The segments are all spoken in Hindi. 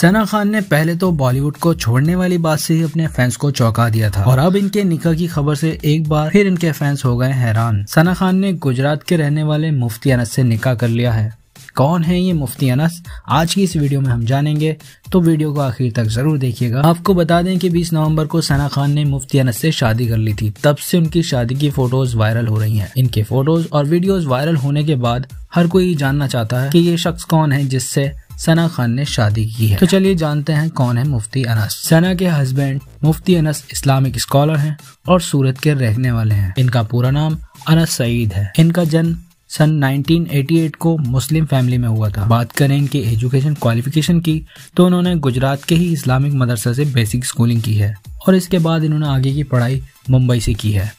सना खान ने पहले तो बॉलीवुड को छोड़ने वाली बात से ही अपने फैंस को चौंका दिया था और अब इनके निका की खबर से एक बार फिर इनके फैंस हो गए हैरान सना खान ने गुजरात के रहने वाले मुफ्ती अनस से निका कर लिया है कौन है ये मुफ्ती अनस आज की इस वीडियो में हम जानेंगे तो वीडियो को आखिर तक जरूर देखिएगा आपको बता दें कि 20 नवंबर को सना खान ने मुफ्ती अनस से शादी कर ली थी तब से उनकी शादी की फोटोज वायरल हो रही हैं इनके फोटोज और वीडियोस वायरल होने के बाद हर कोई जानना चाहता है कि ये शख्स कौन है जिससे सना खान ने शादी की है तो चलिए जानते हैं कौन है मुफ्ती अनस सना के husband Mufti Anas Islamic scholar हैं और सूरत के रहने वाले हैं इनका पूरा नाम अनस सईद है इनका जन्म सन 1988 को मुस्लिम फैमिली में हुआ था बात करें इनके एजुकेशन क्वालिफिकेशन की तो उन्होंने गुजरात के ही इस्लामिक मदरसा से बेसिक स्कूलिंग की है और इसके बाद इन्होंने आगे की पढ़ाई मुंबई से की है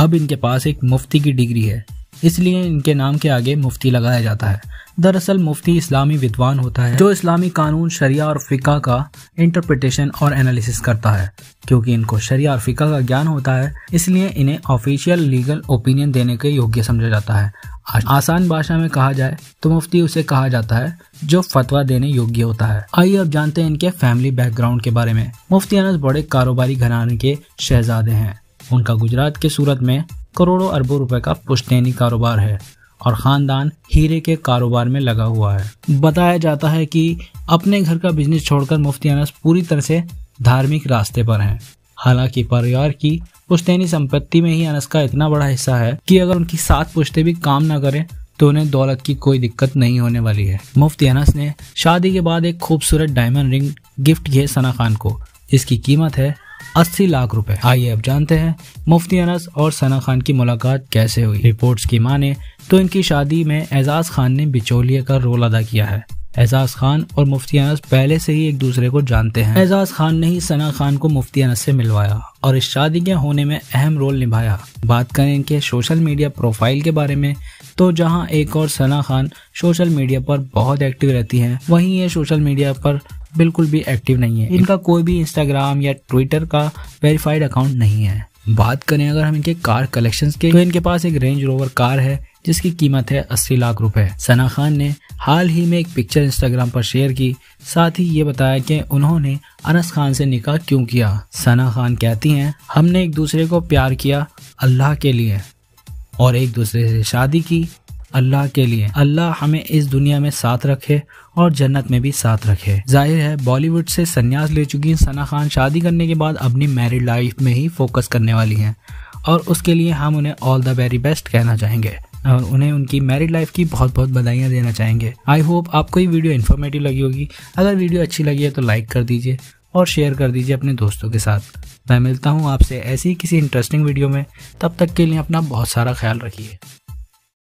अब इनके पास एक मुफ्ती की डिग्री है इसलिए इनके नाम के आगे मुफ्ती लगाया जाता है दरअसल मुफ्ती इस्लामी विद्वान होता है जो इस्लामी कानून शरिया और फ़िका का इंटरप्रिटेशन और एनालिसिस करता है क्योंकि इनको शरिया और फ़िका का ज्ञान होता है इसलिए इन्हें ऑफिशियल लीगल ओपिनियन देने के योग्य समझा जाता है आसान भाषा में कहा जाए तो मुफ्ती उसे कहा जाता है जो फतवा देने योग्य होता है आइए अब जानते हैं इनके फैमिली बैकग्राउंड के बारे में मुफ्ती अनस बड़े कारोबारी घराने के शहजादे हैं उनका गुजरात के सूरत में करोड़ों अरबों रुपए का पुश्तैनी कारोबार है और खानदान हीरे के कारोबार में लगा हुआ है बताया जाता है कि अपने घर का बिजनेस छोड़कर मुफ्ती अनस पूरी तरह से धार्मिक रास्ते पर हैं हालांकि परिवार की पुश्तैनी संपत्ति में ही अनस का इतना बड़ा हिस्सा है कि अगर उनकी सात पुश्ते भी काम न करें तो उन्हें दौलत की कोई दिक्कत नहीं होने वाली है मुफ्ती अनस ने शादी के बाद एक खूबसूरत डायमंड रिंग गिफ्ट किए सना खान को जिसकी कीमत है अस्सी लाख रुपए आइए अब जानते हैं मुफ्ती अनस और सना खान की मुलाकात कैसे हुई रिपोर्ट्स की माने तो इनकी शादी में एजाज खान ने बिचौलिए का रोल अदा किया है एजाज खान और मुफ्ती अनस पहले से ही एक दूसरे को जानते हैं एजाज खान ने ही सना खान को मुफ्ती अनस से मिलवाया और इस शादी के होने में अहम रोल निभाया बात करें इनके सोशल मीडिया प्रोफाइल के बारे में तो जहां एक और सना खान सोशल मीडिया पर बहुत एक्टिव रहती हैं वहीं ये सोशल मीडिया पर बिल्कुल भी एक्टिव नहीं है इनका कोई भी इंस्टाग्राम या ट्विटर का वेरीफाइड अकाउंट नहीं है बात करें अगर हम इनके कार कलेक्शन के तो इनके पास एक रेंज रोवर कार है जिसकी कीमत है अस्सी लाख रुपए सना खान ने हाल ही में एक पिक्चर इंस्टाग्राम पर शेयर की साथ ही ये बताया कि उन्होंने अनस खान से निकाह क्यों किया सना खान कहती हैं हमने एक दूसरे को प्यार किया अल्लाह के लिए और एक दूसरे से शादी की अल्लाह के लिए अल्लाह हमें इस दुनिया में साथ रखे और जन्नत में भी साथ रखे जाहिर है बॉलीवुड से संन्यास ले चुकी सना खान शादी करने के बाद अपनी मैरिड लाइफ में ही फोकस करने वाली हैं और उसके लिए हम उन्हें ऑल द वेरी बेस्ट कहना चाहेंगे और उन्हें उनकी मैरिड लाइफ की बहुत बहुत बधाइयाँ देना चाहेंगे आई होप आपको ये वीडियो इन्फॉर्मेटिव लगी होगी अगर वीडियो अच्छी लगी है तो लाइक कर दीजिए और शेयर कर दीजिए अपने दोस्तों के साथ मैं मिलता हूँ आपसे ऐसी किसी इंटरेस्टिंग वीडियो में तब तक के लिए अपना बहुत सारा ख्याल रखिए